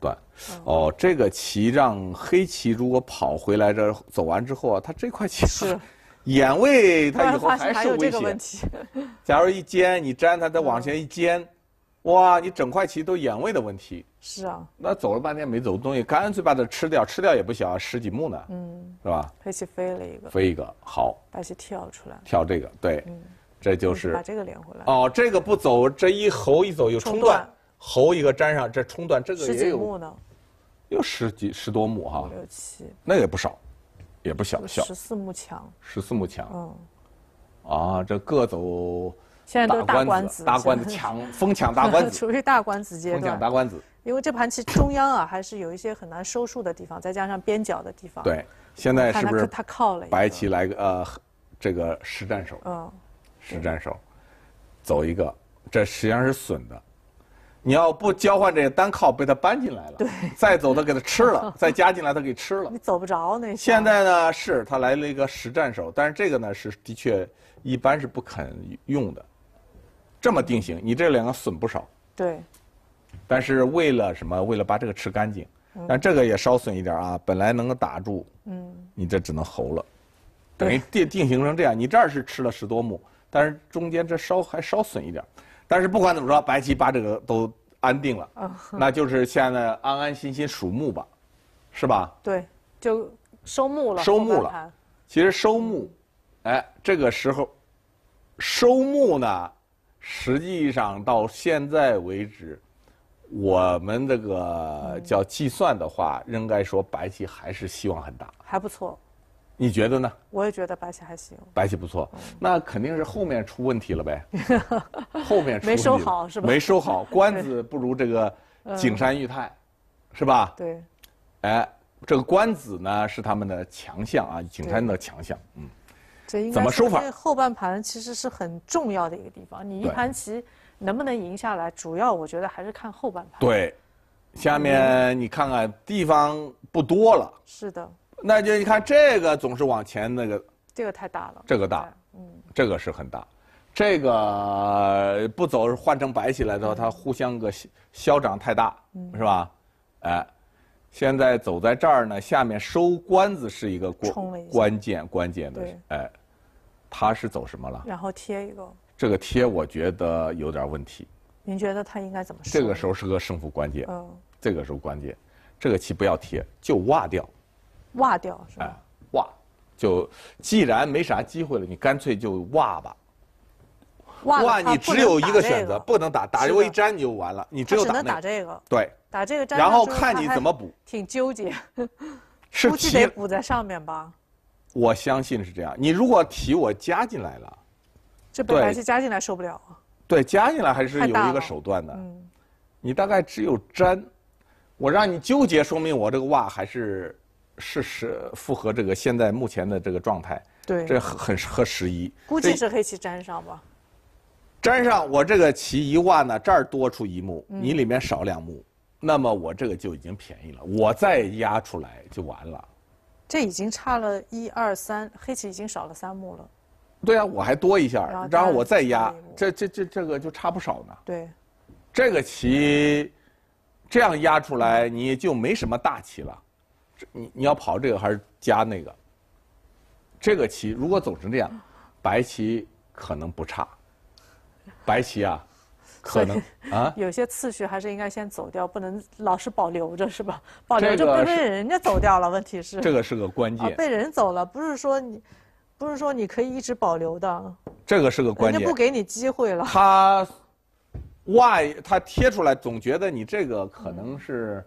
断。哦，这个棋让黑棋如果跑回来这走完之后啊，它这块棋是 眼位，它以后还是危险。假如一尖，你粘它再往前一粘。哇！你整块棋都眼位的问题。是啊。那走了半天没走的东西，干脆把它吃掉，吃掉也不小，十几目呢。嗯。是吧？黑棋飞了一个。飞一个，好。白棋跳出来。跳这个，对。嗯。这就是。把这个连回来。哦，这个不走，这一猴一走又冲断。猴一个粘上，这冲断这个。十几目呢？又十几十多目哈。五六七。那也不少，也不小小。十四目强。十四目强。嗯。啊，这各走。现在都是大官子，大官子抢，疯抢大官子，处 于大官子阶段。抢大官子，因为这盘棋中央啊，还是有一些很难收束的地方，再加上边角的地方。对，现在是不是他靠了？白棋来个呃，这个实战手。嗯，实战手，走一个，这实际上是损的。你要不交换这个单靠，被他搬进来了。对，再走他给他吃了，再加进来他给吃了。你走不着那些。现在呢，是他来了一个实战手，但是这个呢是的确一般是不肯用的。这么定型，你这两个损不少。对。但是为了什么？为了把这个吃干净。嗯。但这个也稍损一点啊，本来能够打住。嗯。你这只能候了，等于定定型成这样。你这儿是吃了十多目，但是中间这稍还稍损一点。但是不管怎么说，白棋把这个都安定了。那就是现在安安心心数目吧，是吧？对，就收目了。收目了。其实收目，哎，这个时候，收目呢？实际上到现在为止，我们这个叫计算的话，应该说白棋还是希望很大。还不错，你觉得呢？我也觉得白棋还行。白棋不错，那肯定是后面出问题了呗。后面没收好是吧？没收好，官子不如这个景 山裕泰是吧？对。哎，这个官子呢是他们的强项啊，景山的强项。嗯。怎么收法？后半盘其实是很重要的一个地方。你一盘棋能不能赢下来，主要我觉得还是看后半盘。对，下面你看看地方不多了。是的。那就你看这个总是往前那个。这个太大了。这个大，嗯，这个是很大。这个不走换成白棋来的话，它互相个消涨太大，是吧？哎，现在走在这儿呢，下面收官子是一个关关键关键的，哎。他是走什么了？然后贴一个。这个贴我觉得有点问题。您觉得他应该怎么？这个时候是个胜负关键。嗯。这个时候关键，这个棋不要贴，就挖掉。挖掉？是哎，挖，就既然没啥机会了，你干脆就挖吧。挖你只有一个选择，不能打，打一粘你就完了，你只有打那。只能打这个。对，打这个粘。然后看你怎么补。挺纠结。是 估计得补在上面吧。我相信是这样。你如果提我加进来了，这本来是加进来受不了啊。对，加进来还是有一个手段的。嗯，你大概只有粘，我让你纠结，说明我这个袜还是是是符合这个现在目前的这个状态。对，这很合时宜。估计是黑棋粘上吧。粘上我这个棋一万呢，这儿多出一目，你里面少两目，那么我这个就已经便宜了。我再压出来就完了。这已经差了一二三，黑棋已经少了三目了。对啊，我还多一下，然后我再压，这这这这个就差不少呢。对，这个棋这样压出来，你就没什么大棋了。你你要跑这个还是加那个？这个棋如果走成这样，白棋可能不差。白棋啊。可能 啊，有些次序还是应该先走掉，不能老是保留着，是吧？保留着不被人家走掉了。问题是这个是个关键，被人走了，不是说你，不是说你可以一直保留的。这个是个关键，人家不给你机会了。他，外他贴出来，总觉得你这个可能是，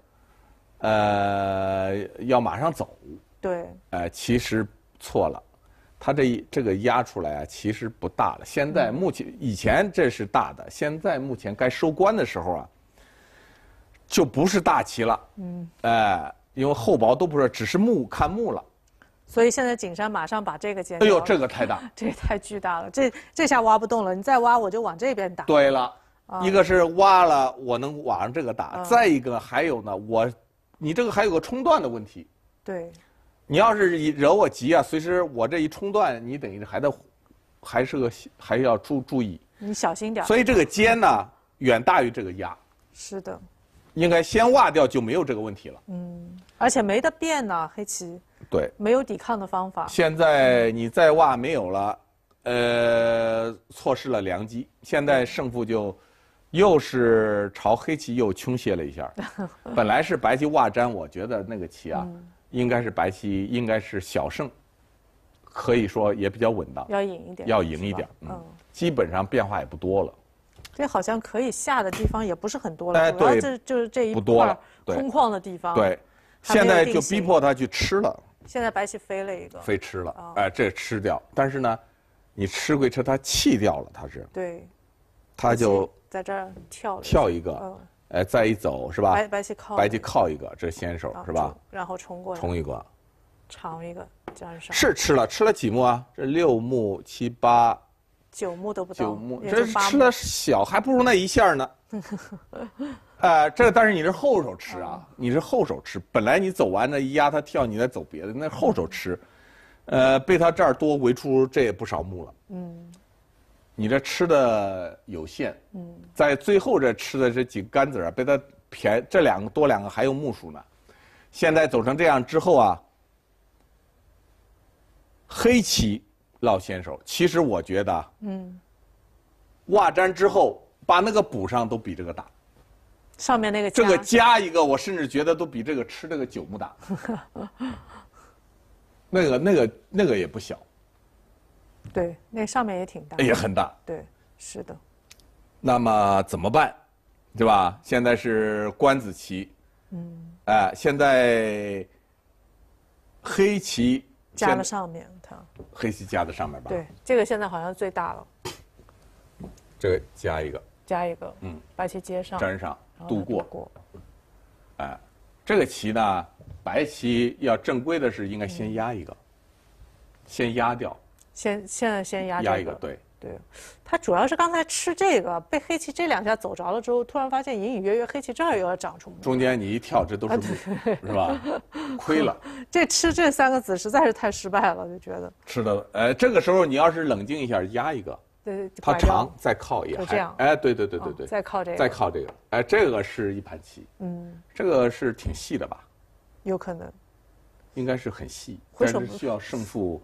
呃，要马上走。对。呃，其实错了。他这这个压出来啊，其实不大了。现在目前以前这是大的，现在目前该收官的时候啊，就不是大旗了。嗯，哎，因为厚薄都不是，只是木看木了。所以现在景山马上把这个建。哎呦，这个太大，这个太巨大了，这这下挖不动了。你再挖我就往这边打。对了，一个是挖了我能往上这个打，再一个还有呢，我你这个还有个冲断的问题。对。你要是惹我急啊，随时我这一冲断，你等于还得还是个还要注注意。你小心点。所以这个尖呢，远大于这个压。是的。应该先挖掉就没有这个问题了。嗯，而且没得变呢，黑棋。对。没有抵抗的方法。现在你再挖没有了，呃，错失了良机。现在胜负就又是朝黑棋又倾斜了一下。本来是白棋挖粘，我觉得那个棋啊。应该是白棋，应该是小胜，可以说也比较稳当。要赢一点。要赢一点。嗯。基本上变化也不多了。这好像可以下的地方也不是很多了。哎，对，就是这一块不多了。空旷的地方。对。现在就逼迫他去吃了。现在白棋飞了一个。飞吃了。哎，这吃掉，但是呢，你吃归吃，他弃掉了，他是。对。他就在这儿跳跳一个。嗯。哎，再一走是吧？白白棋靠，白棋靠一个，这是先手是吧？然后冲过，冲一个，长一个，这样是。是吃了，吃了几目啊？这六目、七八、九目都不到，九目，这吃了小，还不如那一下呢。哎，这但是你是后手吃啊，你是后手吃，本来你走完那一压他跳，你再走别的，那后手吃，呃，被他这儿多围出这也不少目了，嗯。你这吃的有限，嗯，在最后这吃的这几杆子啊，被他便这两个多两个还有木薯呢，现在走成这样之后啊，黑棋老先手，其实我觉得，嗯，袜粘之后把那个补上都比这个大，上面那个这个加一个，我甚至觉得都比这个吃这个九木大，那个那个那个也不小。对，那上面也挺大，也很大。对，是的。那么怎么办，对吧？现在是官子棋，嗯，哎，现在黑棋加在上面，它黑棋加在上面吧？对，这个现在好像最大了。这个加一个，加一个，嗯，白棋接上，粘上，渡过，哎，这个棋呢，白棋要正规的是应该先压一个，先压掉。先现在先压压一个，对对，他主要是刚才吃这个被黑棋这两下走着了之后，突然发现隐隐约约黑棋这儿又要长出。中间你一跳，这都是是吧？亏了。这吃这三个子实在是太失败了，就觉得。吃的，哎，这个时候你要是冷静一下，压一个。对对。他长再靠也还哎，对对对对对。再靠这个。再靠这个，哎，这个是一盘棋。嗯。这个是挺细的吧？有可能。应该是很细，但是需要胜负。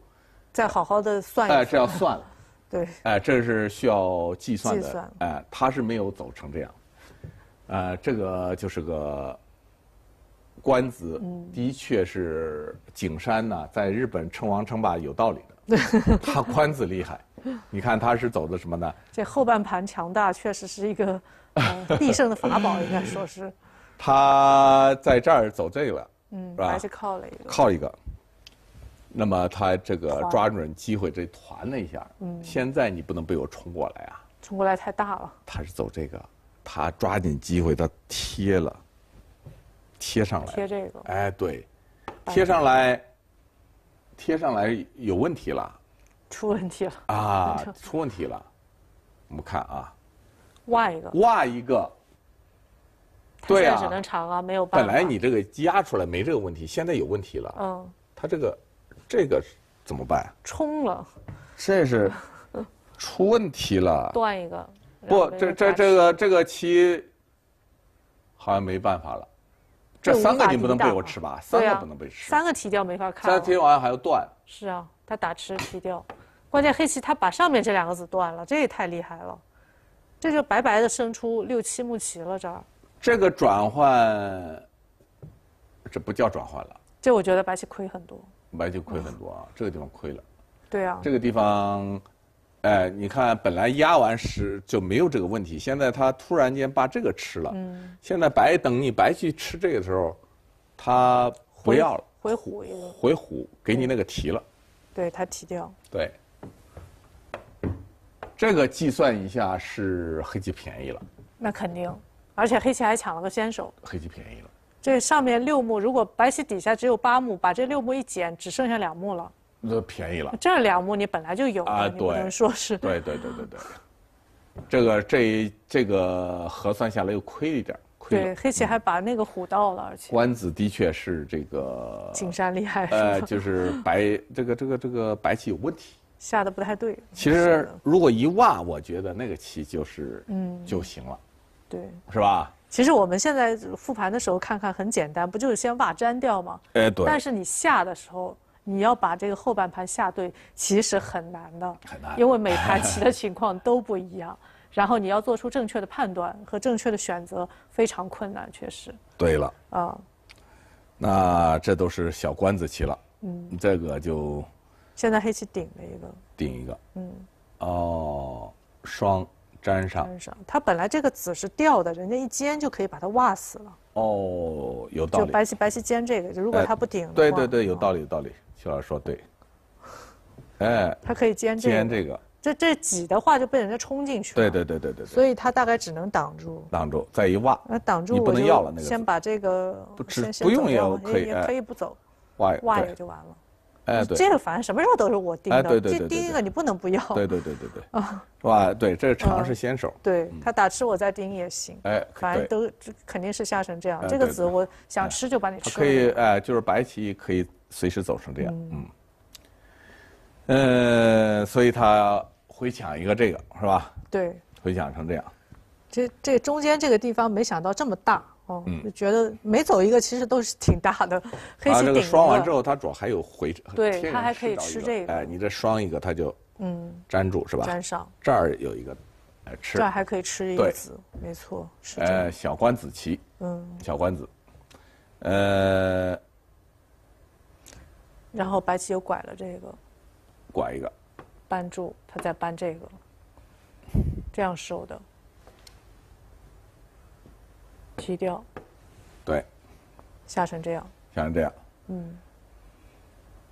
再好好的算一算，哎，这要算了，对，哎，这是需要计算的，哎，他是没有走成这样，呃，这个就是个官子，的确是景山呢，在日本称王称霸有道理的，他官子厉害，你看他是走的什么呢？这后半盘强大确实是一个必胜的法宝，应该说是，他在这儿走这个，嗯，是吧？还是靠了一个，靠一个。那么他这个抓准机会，这团了一下。嗯。现在你不能被我冲过来啊！冲过来太大了。他是走这个，他抓紧机会，他贴了，贴上来。贴这个。哎，对，贴上来，贴上来有问题了。出问题了。啊，出问题了，我们看啊。挖一个。挖一个。对啊。只能长啊，没有办法。本来你这个压出来没这个问题，现在有问题了。嗯。他这个。这个怎么办？冲了，这是出问题了。断一个，不，这这这个这个棋好像没办法了。这三个你不能被我吃吧？三个不能被吃。三个提掉没法看。三个提完还要断。是啊，他打吃提掉，关键黑棋他把上面这两个子断了，这也太厉害了，这就白白的生出六七目棋了。这儿这个转换，这不叫转换了。这我觉得白棋亏很多。白就亏很多啊，这个地方亏了。对啊。这个地方，哎，你看，本来压完十就没有这个问题，现在他突然间把这个吃了。嗯。现在白等你白去吃这个时候，他不要了。回虎回虎，给你那个提了。对他提掉。对。这个计算一下是黑棋便宜了。那肯定，而且黑棋还抢了个先手。黑棋便宜了。这上面六目，如果白棋底下只有八目，把这六目一减，只剩下两目了。那便宜了。这两目你本来就有啊，不能说是。对对对对对。这个这这个核算下来又亏一点，亏了。对，黑棋还把那个虎到了，而且。官子的确是这个。景山厉害。呃，就是白这个这个这个白棋有问题。下的不太对。其实如果一挖，我觉得那个棋就是嗯就行了，对，是吧？其实我们现在复盘的时候看看很简单，不就是先把粘掉吗？哎，对。但是你下的时候，你要把这个后半盘下对，其实很难的。很难。因为每盘棋的情况都不一样，然后你要做出正确的判断和正确的选择，非常困难，确实。对了。啊，那这都是小官子棋了。嗯。这个就。现在黑棋顶了一个。顶一个。嗯。哦，双。粘上，粘上，它本来这个籽是掉的，人家一煎就可以把它挖死了。哦，有道理。就白棋白棋煎这个，就如果它不顶，对对对，有道理，有道理。徐老师说对，哎，它可以煎这个，煎这个。这这挤的话就被人家冲进去了。对对对对对。所以它大概只能挡住。挡住，再一挖。那挡住，你不能要了那个。先把这个，不吃不用也可以，可以不走。挖挖也就完了。哎，这个反正什么时候都是我盯的。哎，对对对对对。这第一个你不能不要。对对对对对。啊，是吧？对，这是尝是先手。对他打吃，我再盯也行。哎，反正都这肯定是下成这样。这个子我想吃就把你吃。可以，哎，就是白棋可以随时走成这样。嗯。嗯，所以他回抢一个这个是吧？对。回抢成这样，这这中间这个地方没想到这么大。哦，就觉得每走一个其实都是挺大的。它这个双完之后，它主要还有回。对，它还可以吃这个。哎，你这双一个，它就嗯粘住是吧？粘上。这儿有一个，哎吃。这儿还可以吃一个子，没错。呃，小官子棋，嗯，小官子，呃，然后白棋又拐了这个，拐一个，扳住，他再扳这个，这样收的。踢掉，对，下成这样，下成这样，嗯。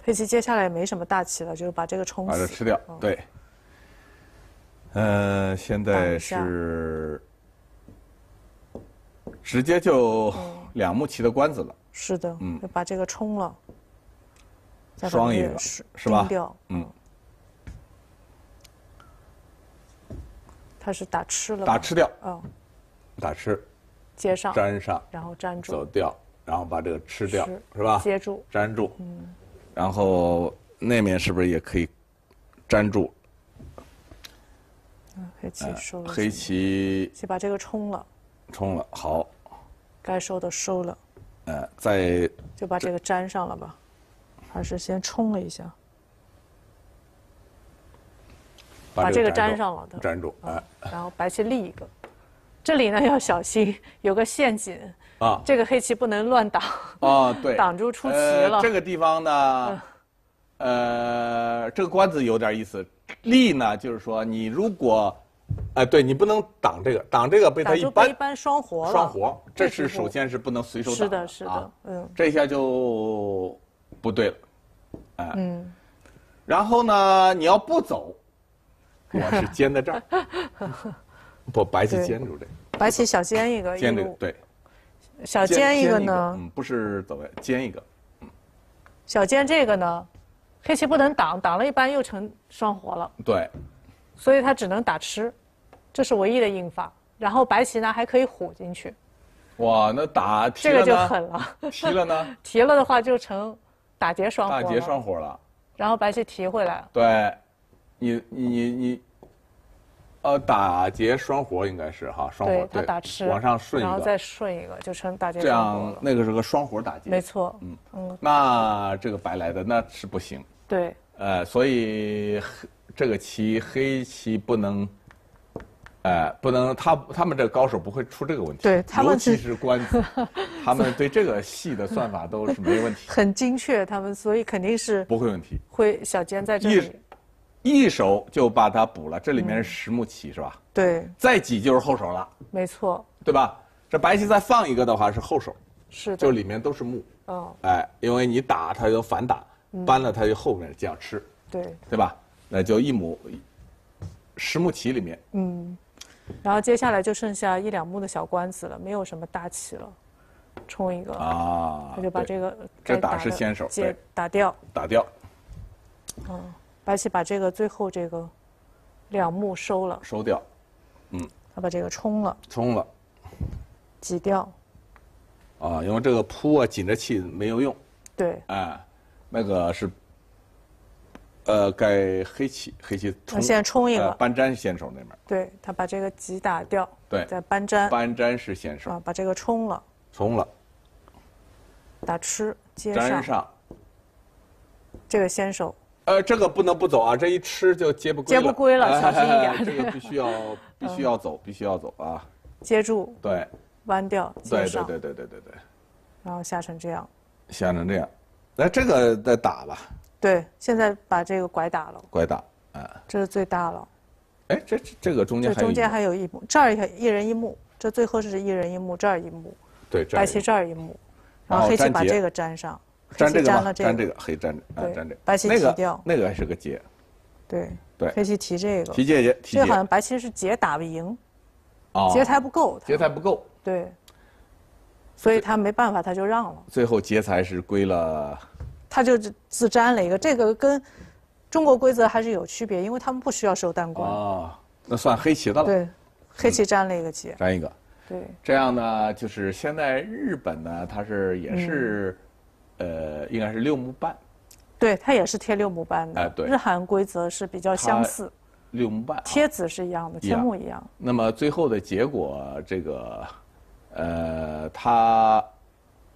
佩奇接下来也没什么大棋了，就是把这个冲，把它吃掉，对。呃，现在是直接就两目棋的官子了，是的，嗯，把这个冲了，双也是是吧？嗯，他是打吃了，打吃掉，嗯，打吃。接上，粘上，然后粘住，走掉，然后把这个吃掉，是吧？接住，粘住，嗯，然后那面是不是也可以粘住？黑棋收了，黑棋，先把这个冲了，冲了，好，该收的收了，哎，再就把这个粘上了吧，还是先冲了一下，把这个粘上了，粘住，哎，然后白棋立一个。这里呢 要小心，有个陷阱。啊，这个黑棋不能乱挡。啊，对，挡住出棋了。这个地方呢，呃，这个官子有点意思。利呢，就是说你如果，哎，对你不能挡这个，挡这个被他一般一般双活双活，这是首先是不能随手。是的，是的。嗯，这下就不对了。哎，嗯，然后呢，你要不走，我是 尖在这儿，不，白棋尖住这。白棋小尖一个，尖对，小尖一个呢？嗯，不是走位，尖一个。小尖这个呢，黑棋不能挡，挡了一般又成双活了。对，所以他只能打吃，这是唯一的应法。然后白棋呢还可以虎进去。哇，那打这个就狠了。提了呢？提了的话就成打劫双活。打劫双活了。然后白棋提回来对，你你你。呃，打劫双活应该是哈，双活对，往上顺一个，然后再顺一个，就成打劫。这样，那个是个双活打劫。没错，嗯嗯。那这个白来的那是不行。对。呃，所以这个棋，黑棋不能，哎，不能他他们这高手不会出这个问题。对，尤其是官，子，他们对这个戏的算法都是没问题。很精确，他们所以肯定是不会问题。会小尖在这里。一手就把它补了，这里面是实木棋是吧？对。再挤就是后手了。没错。对吧？这白棋再放一个的话是后手。是。的。就里面都是木。哦。哎，因为你打它就反打，搬了它就后面这样吃。对。对吧？那就一亩，实木棋里面。嗯。然后接下来就剩下一两木的小官子了，没有什么大棋了，冲一个。啊。他就把这个。这打是先手。对。打掉。打掉。嗯。白棋把这个最后这个两目收了，收掉。嗯，他把这个冲了，冲了，挤掉。啊，因为这个扑啊，紧着气没有用。对。啊，那个是呃，该黑棋，黑棋冲。现在冲一个。搬粘先手那边。对他把这个挤打掉。对。再半粘。搬粘是先手。啊，把这个冲了。冲了。打吃接上。这个先手。呃，这个不能不走啊！这一吃就接不接不归了，小心一点。这个必须要 必须要走，必须要走啊！接住。对。弯掉。对对对对对对对。然后下成这样。下成这样，来这个再打吧。对，现在把这个拐打了。拐打，啊。这是最大了。哎，这这个中间。这中间还有一幕，这儿一人一幕，这最后是一人一幕，这儿一幕。对。白棋这儿一幕，然后黑棋把这个粘上。粘这个，粘这个，黑粘，啊，粘这个，白棋提掉，那个还是个劫，对，对，黑棋提这个，提劫个，这好像白棋是劫打不赢，啊，劫财不够，劫财不够，对，所以他没办法，他就让了，最后劫财是归了，他就自粘了一个，这个跟中国规则还是有区别，因为他们不需要收单官，啊，那算黑棋的了，对，黑棋粘了一个劫，粘一个，对，这样呢，就是现在日本呢，它是也是。呃，应该是六亩半，对，他也是贴六亩半的。哎，对，日韩规则是比较相似。六亩半贴子是一样的，贴木一样。那么最后的结果，这个，呃，他，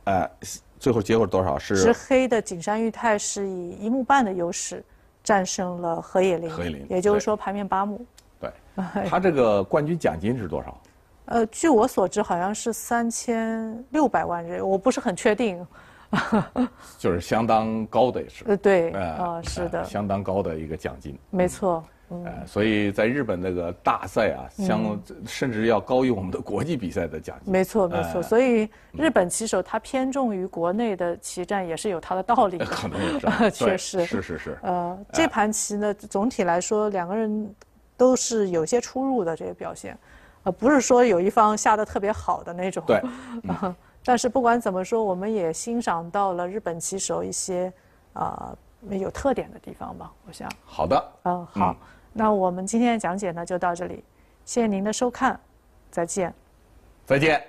呃，最后结果多少是？石黑的景山裕泰是以一木半的优势战胜了河野林。河野林，也就是说排面八木。对，他这个冠军奖金是多少？呃，据我所知，好像是三千六百万日我不是很确定。就是相当高的，也是对啊，是的，相当高的一个奖金，没错。呃，所以在日本那个大赛啊，相甚至要高于我们的国际比赛的奖金，没错没错。所以日本棋手他偏重于国内的棋战，也是有他的道理，可能是 确实，是是是。呃，这盘棋呢，总体来说两个人都是有些出入的，这个表现，呃，不是说有一方下的特别好的那种，对。但是不管怎么说，我们也欣赏到了日本棋手一些，呃，有特点的地方吧。我想好的，嗯好，那我们今天的讲解呢就到这里，谢谢您的收看，再见，再见。